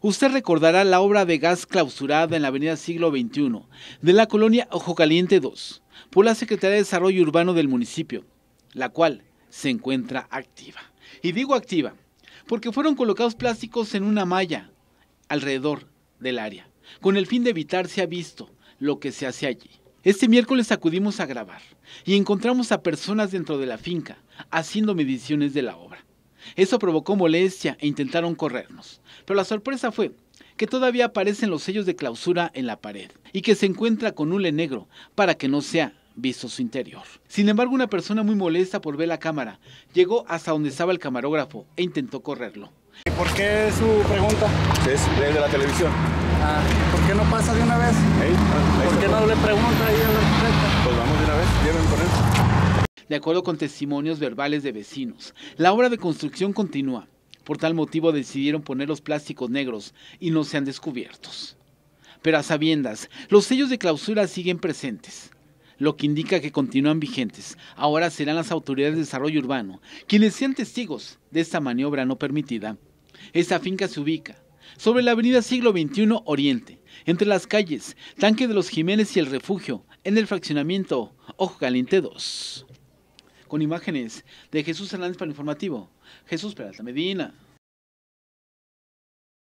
Usted recordará la obra de gas clausurada en la avenida Siglo XXI, de la colonia Ojo Caliente 2, por la Secretaría de Desarrollo Urbano del municipio, la cual se encuentra activa. Y digo activa, porque fueron colocados plásticos en una malla alrededor del área, con el fin de evitar ha visto lo que se hace allí. Este miércoles acudimos a grabar y encontramos a personas dentro de la finca haciendo mediciones de la obra. Eso provocó molestia e intentaron corrernos. Pero la sorpresa fue que todavía aparecen los sellos de clausura en la pared y que se encuentra con un le negro para que no sea visto su interior. Sin embargo, una persona muy molesta por ver la cámara llegó hasta donde estaba el camarógrafo e intentó correrlo. ¿Y por qué su pregunta? Es de la televisión. Ah, ¿Por qué no pasa de una vez? ¿Por qué no le pregunta ahí a la de acuerdo con testimonios verbales de vecinos. La obra de construcción continúa. Por tal motivo decidieron poner los plásticos negros y no se han descubiertos. Pero a sabiendas, los sellos de clausura siguen presentes lo que indica que continúan vigentes. Ahora serán las autoridades de desarrollo urbano quienes sean testigos de esta maniobra no permitida. Esta finca se ubica sobre la avenida Siglo XXI Oriente, entre las calles Tanque de los Jiménez y El Refugio, en el fraccionamiento Ojo Caliente 2 con imágenes de Jesús Hernández para el informativo. Jesús Peralta Medina.